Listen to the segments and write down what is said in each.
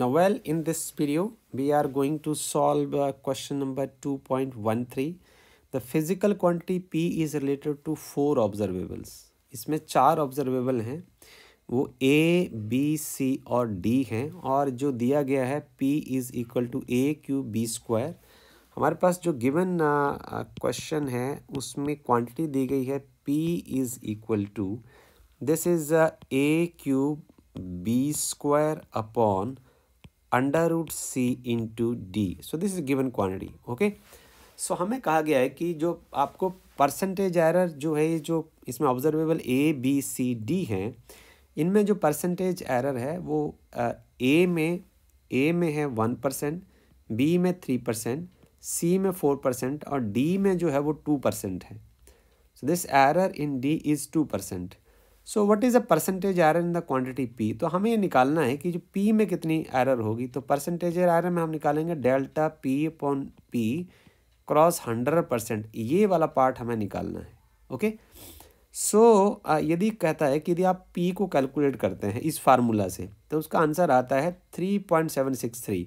Now well in this video we are going to solve uh, question number 2.13 the physical quantity P is related to four observables इसमें चार observable हैं वो ए B सी और D हैं और जो दिया गया है P is equal to A cube B square हमारे पास जो गिवन क्वेश्चन uh, uh, है उसमें क्वांटिटी दी गई है P is equal to this is A cube B square upon under root C to D so this is given quantity okay so हमें कहा गया है कि जो आपको परसेंटेज एरर जो है जो इसमें observable A B C D हैं इनमें जो परसेंटेज एरर है वो ए में ए में है वन परसेंट बी में थ्री परसेंट सी में फोर परसेंट और डी में जो है वो टू परसेंट है so this error in D is two percent so what is a percentage error in the quantity P तो हमें ये निकालना है कि जो पी में कितनी एरर होगी तो परसेंटेज एरर में हम निकालेंगे delta P upon P cross hundred percent ये वाला पार्ट हमें निकालना है ओके सो so, यदि कहता है कि यदि आप पी को कैलकुलेट करते हैं इस फार्मूला से तो उसका आंसर आता है three point seven six three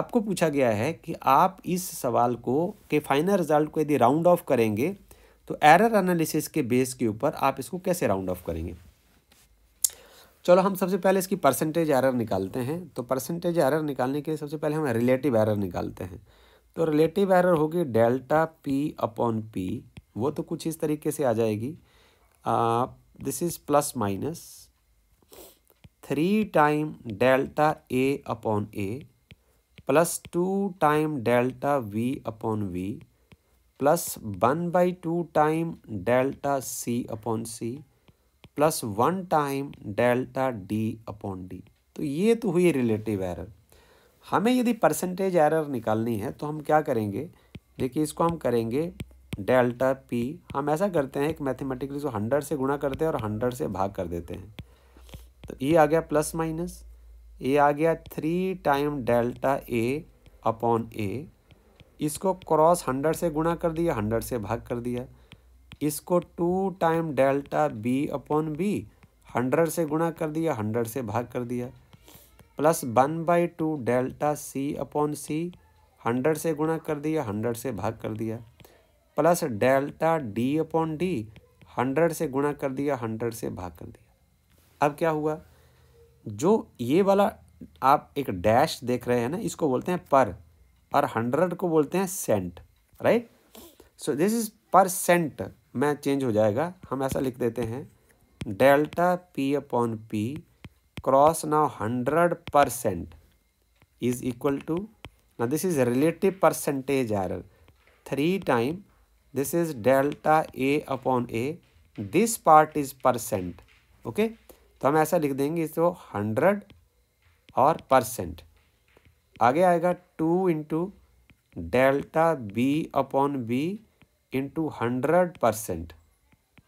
आपको पूछा गया है कि आप इस सवाल को के फाइनल रिजल्ट को यदि राउंड ऑफ करेंगे तो एरर एनालिसिस के बेस के ऊपर आप इसको कैसे राउंड ऑफ करेंगे चलो हम सबसे पहले इसकी परसेंटेज एरर निकालते हैं तो परसेंटेज एरर निकालने के लिए सबसे पहले हम रिलेटिव एरर निकालते हैं तो रिलेटिव एरर होगी डेल्टा पी अपॉन पी वो तो कुछ इस तरीके से आ जाएगी this is plus minus three time delta A upon A plus two time delta V upon V plus one by two time delta C upon C plus one time delta D upon D तो ये तो हुई relative error हमें यदि percentage error निकालनी है तो हम क्या करेंगे देखिए इसको हम करेंगे डेल्टा पी हम ऐसा करते हैं एक मैथमेटिकली इसको हंड्रेड से गुणा करते हैं और हंड्रेड से भाग कर देते हैं तो ये आ गया प्लस माइनस ये आ गया three time delta A upon A इसको क्रॉस हंड्रेड से गुणा कर दिया हंड्रेड से भाग कर दिया इसको two time delta B upon B hundred से गुणा कर दिया हंड्रेड से भाग कर दिया plus one by two delta C upon C hundred से गुणा कर दिया हंड्रेड से भाग कर दिया plus delta D upon D hundred से गुणा कर दिया हंड्रेड से भाग कर दिया अब क्या हुआ जो ये वाला आप एक डैश देख रहे हैं ना इसको बोलते हैं पर और हंड्रेड को बोलते हैं cent right so this is per cent में चेंज हो जाएगा हम ऐसा लिख देते हैं delta P upon P cross now hundred percent is equal to ना this is relative percentage are three time this is delta A upon A this part is percent okay तो हम ऐसा लिख देंगे इसको हंड्रेड और परसेंट आगे आएगा two into delta B upon B into hundred percent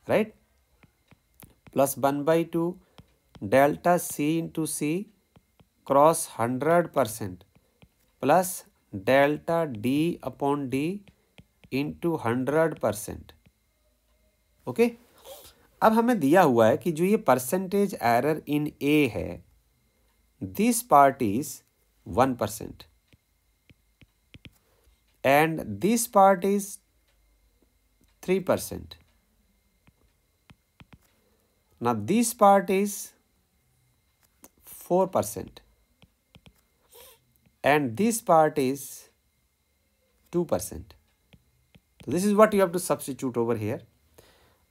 right plus one by two delta C into C cross hundred percent plus delta D upon D into hundred percent okay अब हमें दिया हुआ है कि जो ये परसेंटेज एरर इन ए है this part is 1% and this part is 3%. Now this part is 4% and this part is 2%. So this is what you have to substitute over here.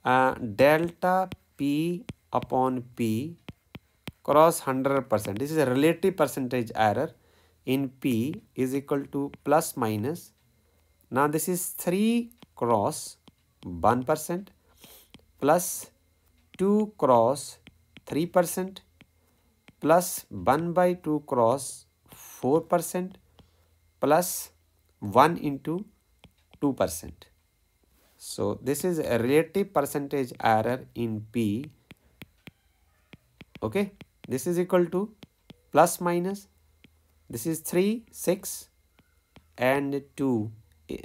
Uh, delta P upon P cross 100%. This is a relative percentage error in P is equal to plus minus. Now this is 3 cross 1% plus 2 cross 3% plus 1 by 2 cross 4% plus 1 into 2%. So this is a relative percentage error in P. Okay. This is equal to plus minus this is 3 6 and 2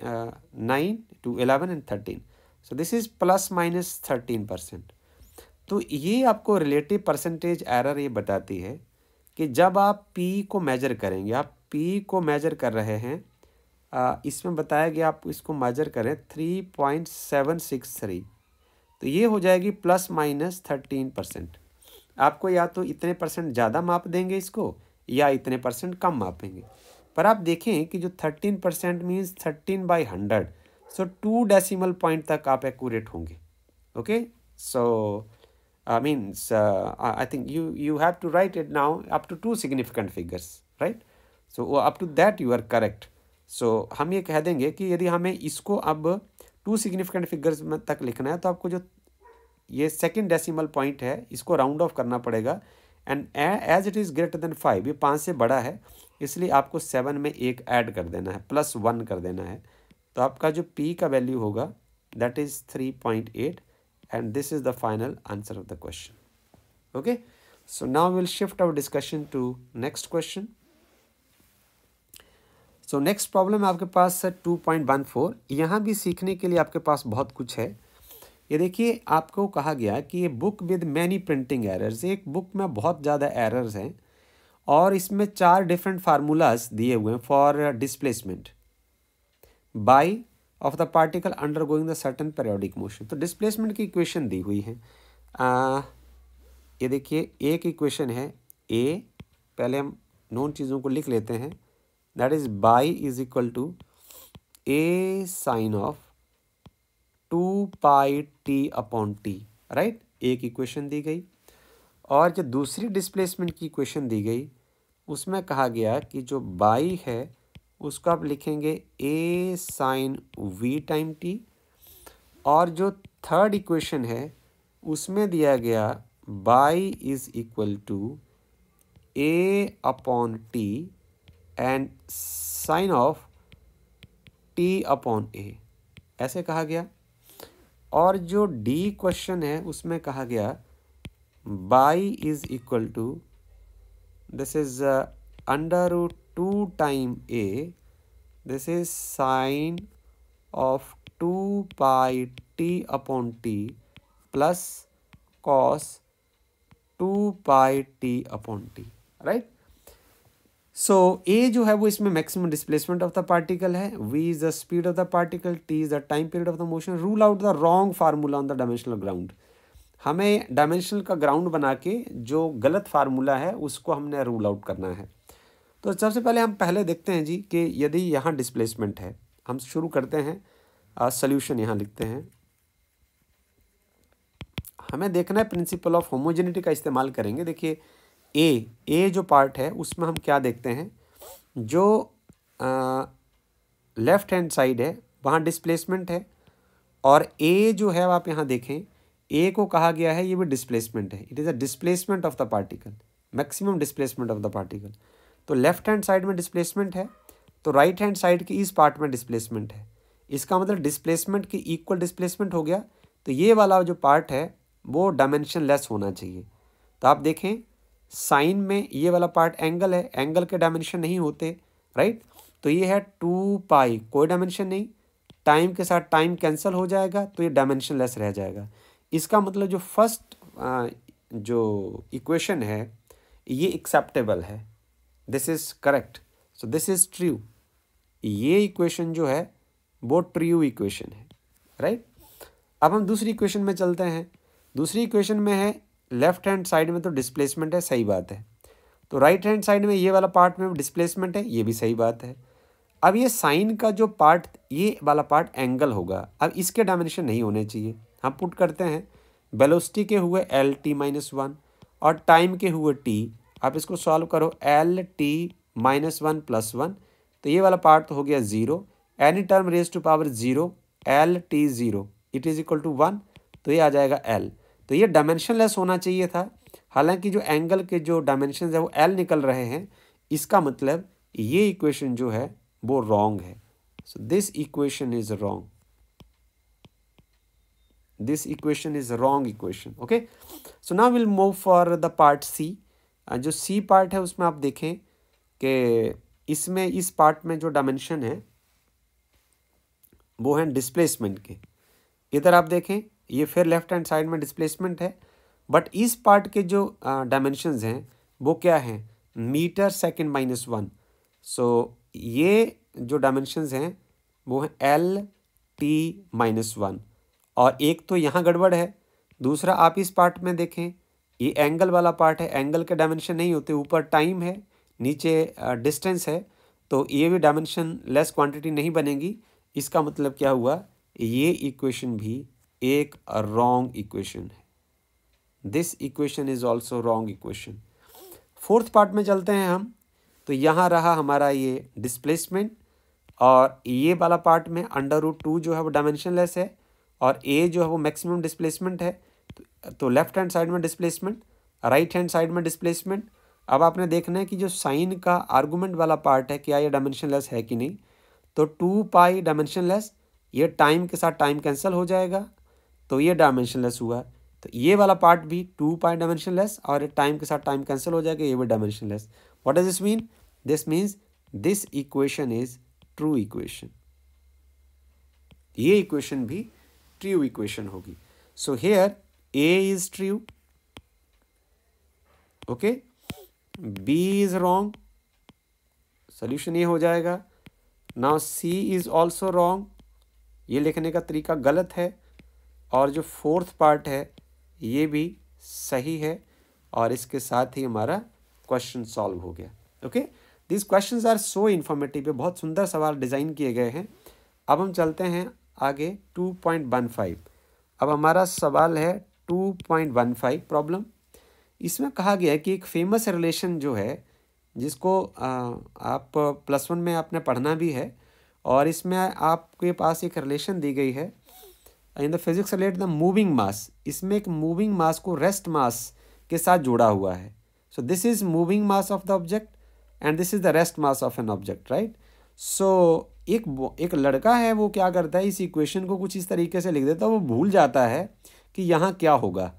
uh, 9 to 11 and 13 so this is plus minus 13 percent तो ये आपको relative percentage error ये बताती है कि जब आप P को मेजर करेंगे आप पी को मेजर कर रहे हैं इसमें बताया गया आप इसको मेजर करें three point seven six three तो ये हो जाएगी प्लस माइनस थर्टीन परसेंट आपको या तो इतने परसेंट ज़्यादा माप देंगे इसको या इतने परसेंट कम मापेंगे पर आप देखें कि जो thirteen percent means thirteen by hundred so two decimal point तक आप एक्यूरेट होंगे okay so I means I think you you have to write it now up to two significant figures right so वो up to that you are correct so हम ये कह देंगे कि यदि हमें इसको अब टू सिग्निफिकेंट फिगर्स तक लिखना है तो आपको जो ये सेकेंड डेसीमल पॉइंट है इसको राउंड ऑफ करना पड़ेगा and as it is greater than five ये पाँच से बड़ा है इसलिए आपको सेवन में एक ऐड कर देना है प्लस वन कर देना है तो आपका जो पी का वैल्यू होगा that is three point eight and this is the final answer of the question okay so now will shift our discussion to next question so next problem आपके पास है टू पॉइंट वन फोर यहाँ भी सीखने के लिए आपके पास बहुत कुछ है ये देखिए आपको कहा गया कि ये book with many printing errors एक बुक में बहुत ज़्यादा एरर्स हैं और इसमें चार डिफरेंट फार्मूलाज दिए हुए हैं for displacement by of the particle undergoing the certain periodic motion तो डिस्प्लेसमेंट की इक्वेशन दी हुई है आ, ये देखिए एक इक्वेशन है ए पहले हम नॉन चीज़ों को लिख लेते हैं that is by is equal to A sine of two pi T upon T right एक इक्वेशन दी गई और जो दूसरी डिस्प्लेसमेंट की इक्वेशन दी गई उसमें कहा गया कि जो बाई है उसको आप लिखेंगे A sine V time T और जो थर्ड इक्वेशन है उसमें दिया गया by is equal to A upon T and sine of T upon A ऐसे कहा गया और जो डी क्वेश्चन है उसमें कहा गया by is equal to this is under two time A this is sine of two pi T upon T plus cos two pi T upon T right so A जो है वो इसमें maximum displacement of the particle है V is the speed of the particle T is the time period of the motion rule out the wrong formula on the dimensional ground हमें dimensional का ground बना के जो गलत formula है उसको हमने रूल आउट करना है तो सबसे पहले हम पहले देखते हैं जी कि यदि यहाँ डिस्प्लेसमेंट है हम शुरू करते हैं सल्यूशन यहाँ लिखते हैं हमें देखना है प्रिंसिपल ऑफ होमोजेनिटी का इस्तेमाल करेंगे देखिए ए ए जो पार्ट है उसमें हम क्या देखते हैं जो लेफ़्ट हैंड साइड है वहाँ डिस्प्लेसमेंट है और ए जो है आप यहाँ देखें ए को कहा गया है ये भी डिस्प्लेसमेंट है it is a displacement of the particle maximum displacement of the particle तो लेफ्ट हैंड साइड में डिस्प्लेसमेंट है तो राइट हैंड साइड के इस पार्ट में डिस्प्लेसमेंट है इसका मतलब डिस्प्लेसमेंट की इक्वल डिस्प्लेसमेंट हो गया तो ये वाला जो पार्ट है वो डायमेंशन लेस होना चाहिए तो आप देखें साइन में ये वाला पार्ट एंगल है एंगल के डायमेंशन नहीं होते राइट तो ये है टू पाई कोई डायमेंशन नहीं टाइम के साथ टाइम कैंसिल हो जाएगा तो ये डायमेंशन लेस रह जाएगा इसका मतलब जो फर्स्ट जो इक्वेशन है ये एक्सेप्टेबल है this is correct so this is true ये इक्वेशन जो है वो ट्रू इक्वेशन है राइट right? अब हम दूसरी इक्वेशन में चलते हैं दूसरी इक्वेशन में है लेफ्ट हैंड साइड में तो डिस्प्लेसमेंट है सही बात है तो राइट हैंड साइड में ये वाला पार्ट में डिस्प्लेसमेंट है ये भी सही बात है अब ये साइन का जो पार्ट ये वाला पार्ट एंगल होगा अब इसके डायमेंशन नहीं होने चाहिए हम पुट करते हैं बेलोस्टी के हुए एल टी माइनस वन और टाइम के हुए टी आप इसको सॉल्व करो L T minus one plus one तो ये वाला पार्ट तो हो गया zero any term raise to power zero L T zero it is equal to one तो ये आ जाएगा एल तो ये डायमेंशन होना चाहिए था हालांकि जो एंगल के जो डायमेंशन है वो एल निकल रहे हैं इसका मतलब ये इक्वेशन जो है वो रॉन्ग है so this equation is wrong this equation is wrong equation okay so now will move for the part C जो सी पार्ट है उसमें आप देखें कि इसमें इस पार्ट में जो डायमेंशन है वो है डिस्प्लेसमेंट के इधर आप देखें ये फिर लेफ्ट हैंड साइड में डिस्प्लेसमेंट है बट इस पार्ट के जो डायमेंशन हैं वो क्या हैं मीटर सेकेंड माइनस वन सो ये जो डायमेंशन हैं वो हैं एल टी माइनस वन और एक तो यहाँ गड़बड़ है दूसरा आप इस पार्ट में देखें ये एंगल वाला पार्ट है एंगल के डायमेंशन नहीं होते ऊपर टाइम है नीचे डिस्टेंस है तो ये भी डायमेंशन लेस क्वांटिटी नहीं बनेगी इसका मतलब क्या हुआ ये इक्वेशन भी एक रॉन्ग इक्वेशन है this equation is also wrong equation fourth part में चलते हैं हम तो यहाँ रहा हमारा ये डिस्प्लेसमेंट और ये वाला पार्ट में अंडर रूट टू जो है वो डायमेंशनलेस है और ए जो है वो मैक्सिमम डिस्प्लेसमेंट है तो, लेफ्ट हैंड साइड में डिस्प्लेसमेंट राइट हैंड साइड में डिस्प्लेसमेंट अब आपने देखना है कि जो साइन का आर्गूमेंट वाला पार्ट है क्या ये डायमेंशनलेस है कि नहीं तो टू पाई डायमेंशनलेस ये टाइम के साथ टाइम कैंसिल हो जाएगा तो ये लेस हुआ तो ये वाला पार्ट भी टू पाई लेस और टाइम के साथ टाइम कैंसिल हो जाएगा ये भी less what is this mean this means this equation is true equation ये इक्वेशन भी ट्रू इक्वेशन होगी so here A is true okay B is wrong solution ये हो जाएगा now C is also wrong ये लिखने का तरीका गलत है और जो फोर्थ पार्ट है ये भी सही है और इसके साथ ही हमारा क्वेश्चन सॉल्व हो गया okay this question are so informative बहुत सुंदर सवाल डिज़ाइन किए गए हैं अब हम चलते हैं आगे टू पॉइंट वन फाइव अब हमारा सवाल है two point one five problem इसमें कहा गया है कि एक फेमस रिलेशन जो है जिसको आप प्लस वन में आपने पढ़ना भी है और इसमें आपके पास एक रिलेशन दी गई है in the physics relate the moving mass इसमें एक मूविंग मास को रेस्ट मास के साथ जुड़ा हुआ है so this is moving mass of the object and this is the rest mass of an object right so एक एक लड़का है वो क्या करता है इस इक्वेशन को कुछ इस तरीके से लिख देता है वो भूल जाता है कि यहाँ क्या होगा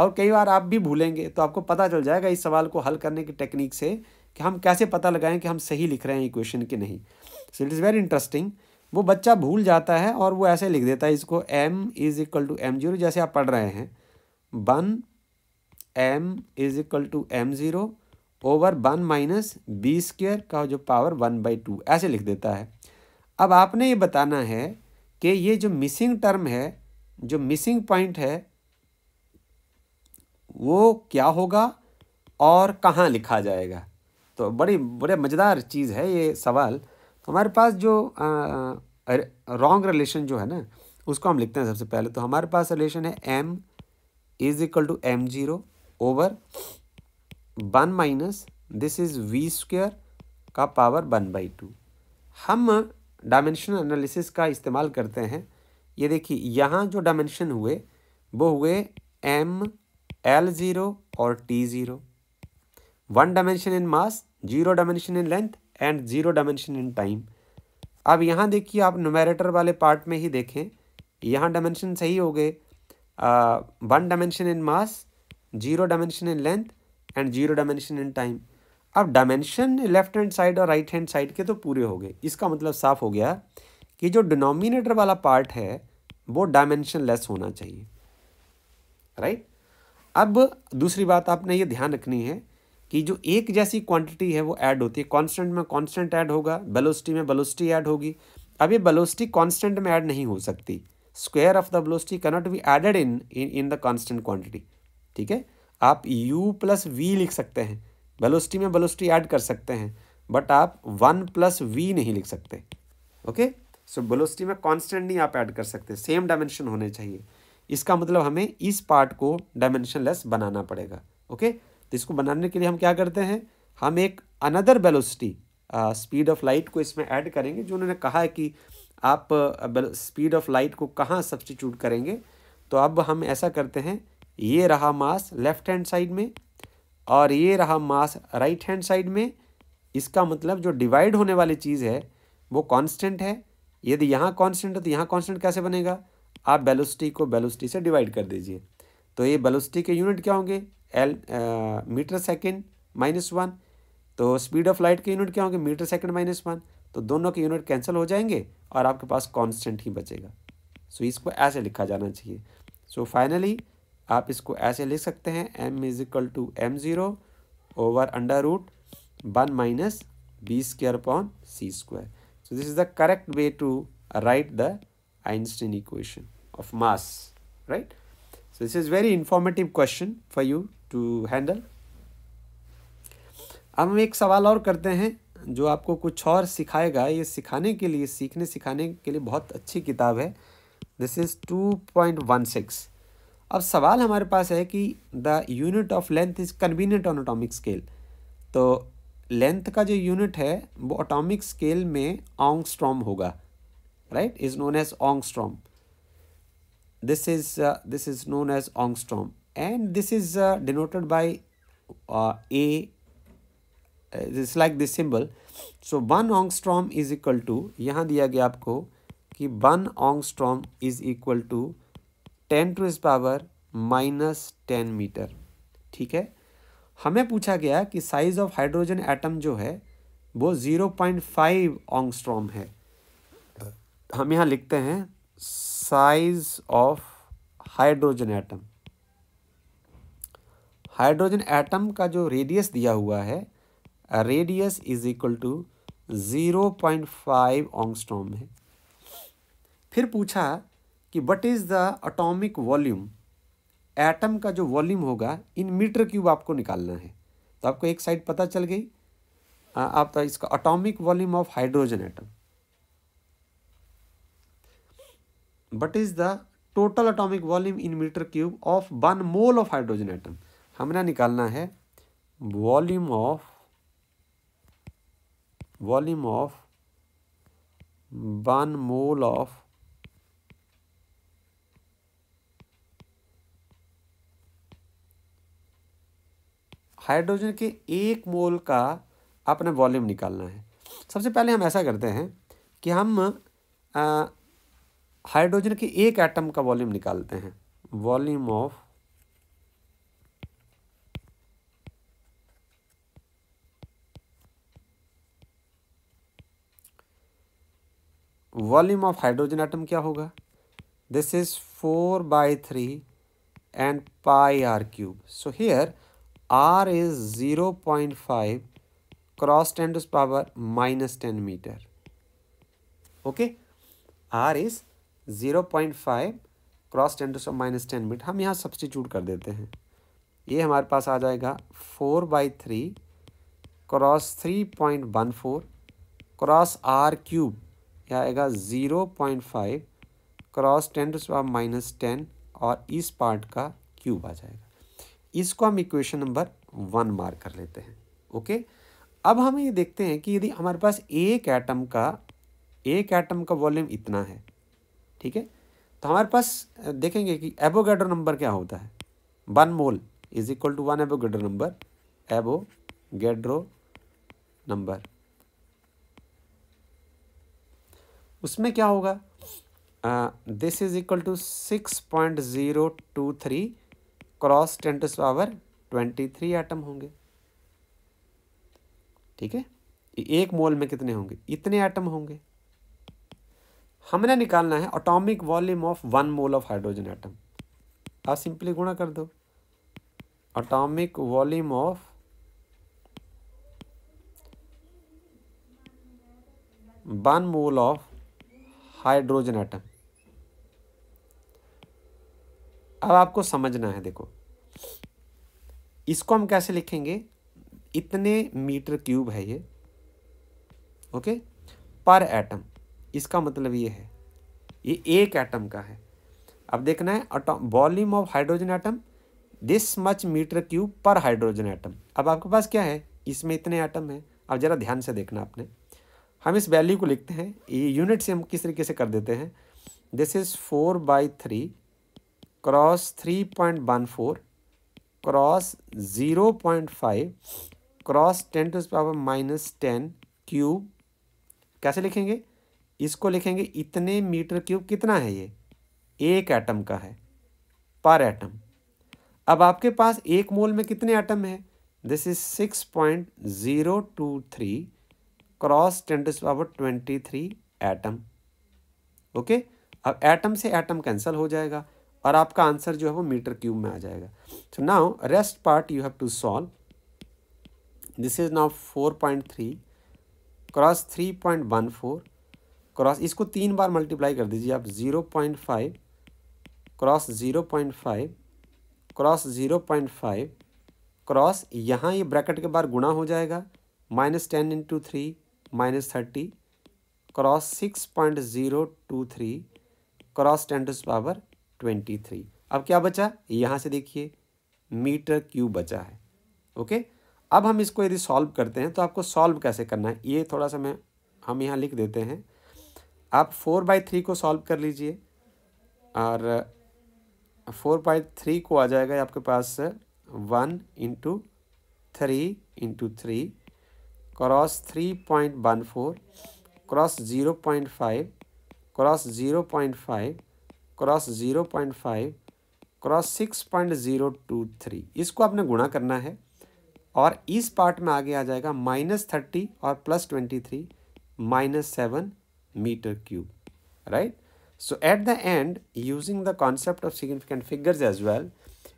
और कई बार आप भी भूलेंगे तो आपको पता चल जाएगा इस सवाल को हल करने की टेक्निक से कि हम कैसे पता लगाएं कि हम सही लिख रहे हैं इक्वेशन के नहीं so it is very interesting वो बच्चा भूल जाता है और वो ऐसे लिख देता है इसको M is equal to M zero जैसे आप पढ़ रहे हैं one M is equal to M zero over one minus B square का जो पावर वन बाई टू ऐसे लिख देता है अब आपने ये बताना है कि ये जो मिसिंग टर्म है जो मिसिंग पॉइंट है वो क्या होगा और कहाँ लिखा जाएगा तो बड़ी बड़े मज़ेदार चीज़ है ये सवाल हमारे पास जो रॉन्ग रिलेशन जो है ना उसको हम लिखते हैं सबसे पहले तो हमारे पास रिलेशन है M is equal to M zero over one minus this is V square का पावर वन बाई टू हम डायमेंशनल एनालिसिस का इस्तेमाल करते हैं ये देखिए यहाँ जो डायमेंशन हुए वो हुए एम एल ज़ीरो और T zero one dimension in mass zero dimension in length and zero dimension in time अब यहाँ देखिए आप नोमेरेटर वाले पार्ट में ही देखें यहाँ डायमेंशन सही हो गए one dimension in mass zero dimension in length and zero dimension in time अब डायमेंशन लेफ्ट हैंड साइड और राइट हैंड साइड के तो पूरे हो गए इसका मतलब साफ हो गया कि जो डिनोमिनेटर वाला पार्ट है वो डायमेंशन लेस होना चाहिए राइट right? अब दूसरी बात आपने ये ध्यान रखनी है कि जो एक जैसी क्वांटिटी है वो ऐड होती है कांस्टेंट में कांस्टेंट ऐड होगा बेलोस्टी में बेलोस्टी ऐड होगी अब ये बेलोस्टी कांस्टेंट में ऐड नहीं हो सकती square of the velocity cannot be added in in the constant quantity ठीक है आप u प्लस वी लिख सकते हैं बेलोस्टी में बेलोस्टी ऐड कर सकते हैं बट आप वन प्लस वी नहीं लिख सकते ओके सो बेलोस्टी में कॉन्स्टेंट नहीं आप ऐड कर सकते सेम डायमेंशन होने चाहिए इसका मतलब हमें इस पार्ट को डायमेंशनलेस बनाना पड़ेगा ओके okay? तो इसको बनाने के लिए हम क्या करते हैं हम एक another velocity speed of light को इसमें ऐड करेंगे जो उन्होंने कहा है कि आप स्पीड ऑफ लाइट को कहाँ सब्सटीट्यूट करेंगे तो अब हम ऐसा करते हैं ये रहा मास लेफ्ट हैंड साइड में और ये रहा मास राइट हैंड साइड में इसका मतलब जो डिवाइड होने वाली चीज़ है वो कांस्टेंट है यदि यहाँ कांस्टेंट है तो यहाँ कांस्टेंट कैसे बनेगा आप बेलोस्टी को बेलोस्टी से डिवाइड कर दीजिए तो ये बेलोस्टी के यूनिट क्या होंगे L metre second minus one तो स्पीड ऑफ लाइट के यूनिट क्या होंगे मीटर सेकेंड माइनस वन तो दोनों के यूनिट कैंसिल हो जाएंगे और आपके पास कांस्टेंट ही बचेगा सो so, इसको ऐसे लिखा जाना चाहिए सो so, फाइनली आप इसको ऐसे लिख सकते हैं M is equal to M zero over under root one minus v square upon C square so this is the correct way to write the Einstein equation of mass right? So this is very informative question for you to handle. अब हम एक सवाल और करते हैं जो आपको कुछ और सिखाएगा ये सिखाने के लिए सीखने सिखाने के लिए बहुत अच्छी किताब है this is two point one six अब सवाल हमारे पास है कि the unit of length is convenient on atomic scale तो लेंथ का जो यूनिट है वो अटोमिक स्केल में स्ट्रॉम होगा right is known as angstrom this is uh, this is known as angstrom and this is uh, denoted by uh, a uh, it's like this symbol so one angstrom is equal to यहाँ दिया गया आपको कि one angstrom is equal to ten to इस power minus ten metre ठीक है हमें पूछा गया कि साइज ऑफ हाइड्रोजन एटम जो है वो ज़ीरो पॉइंट फाइव ऑंगस्ट्रॉम है हम यहाँ लिखते हैं size of hydrogen atom hydrogen atom का जो रेडियस दिया हुआ है radius is equal to zero point five angstrom है फिर पूछा कि what is the atomic volume atom का जो वॉल्यूम होगा इन मीटर क्यूब आपको निकालना है तो आपको एक साइड पता चल गई आप तो इसका atomic volume of hydrogen atom what is the total atomic volume in metre cube of one mole of hydrogen atom हमने निकालना है volume of volume of one mole of hydrogen के एक मोल का अपने वॉल्यूम निकालना है सबसे पहले हम ऐसा करते हैं कि हम आ, हाइड्रोजन के एक एटम का वॉल्यूम निकालते हैं volume of volume of hydrogen atom क्या होगा this is four by three and pi r cube so here r is zero point five cross ten to power minus ten metre okay r is zero point five cross ten to सब minus ten metre हम यहाँ substitute कर देते हैं ये हमारे पास आ जाएगा four by three cross three point one four cross r cube यह आएगा zero point five cross ten to सब माइनस टेन और इस पार्ट का क्यूब आ जाएगा इसको हम इक्वेशन नंबर वन मार्क कर लेते हैं ओके अब हम ये देखते हैं कि यदि हमारे पास एक एटम का एक एटम का वॉल्यूम इतना है ठीक है तो हमारे पास देखेंगे कि एबोगेड्रो नंबर क्या होता है one mole is equal to one Avogadro number Avogadro number उसमें क्या होगा this is equal to six point zero two three cross ten to power twenty three atom होंगे ठीक है एक मोल में कितने होंगे इतने एटम होंगे हमने निकालना है atomic volume of one mole of hydrogen atom आप सिंपली गुणा कर दो atomic volume of one mole of hydrogen atom अब आपको समझना है देखो इसको हम कैसे लिखेंगे इतने मीटर क्यूब है ये ओके पर एटम इसका मतलब ये है ये एक एटम का है अब देखना है volume of hydrogen atom this much metre cube पर हाइड्रोजन एटम अब आपके पास क्या है इसमें इतने एटम हैं अब ज़रा ध्यान से देखना आपने हम इस वैल्यू को लिखते हैं ये यूनिट से हम किस तरीके से कर देते हैं this is four by three cross three point one four cross zero point five cross ten to power minus ten cube कैसे लिखेंगे इसको लिखेंगे इतने मीटर क्यूब कितना है ये एक एटम का है पर एटम अब आपके पास एक मोल में कितने एटम है this is six point zero two three cross ten to power twenty three atom okay अब एटम से एटम कैंसिल हो जाएगा और आपका आंसर जो है वो मीटर क्यूब में आ जाएगा so now rest part you have to solve this is now four point three cross three point one four cross इसको तीन बार मल्टीप्लाई कर दीजिए आप zero point five cross zero point five cross zero point five cross यहाँ ये bracket के बार गुणा हो जाएगा minus ten into three minus thirty cross six point zero two three cross ten to power twenty three अब क्या बचा यहाँ से देखिए मीटर क्यूब बचा है ओके अब हम इसको यदि सॉल्व करते हैं तो आपको सॉल्व कैसे करना है ये थोड़ा सा मैं हम यहाँ लिख देते हैं आप फोर बाई थ्री को सॉल्व कर लीजिए और फोर बाई थ्री को आ जाएगा आपके पास one into three into three cross three point one four cross zero point five cross zero point five cross zero point five cross six point zero two three इसको आपने गुणा करना है और इस पार्ट में आगे आ जाएगा माइनस थर्टी और plus twenty three minus seven meter cube, right? So at the end, using the concept of significant figures as well,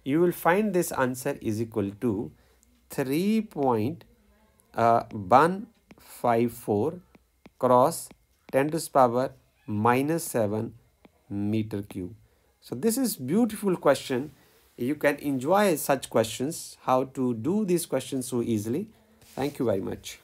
you will find this answer is equal to 3.154 uh, cross 10 to the power minus 7 meter cube. So this is beautiful question. You can enjoy such questions, how to do these questions so easily. Thank you very much.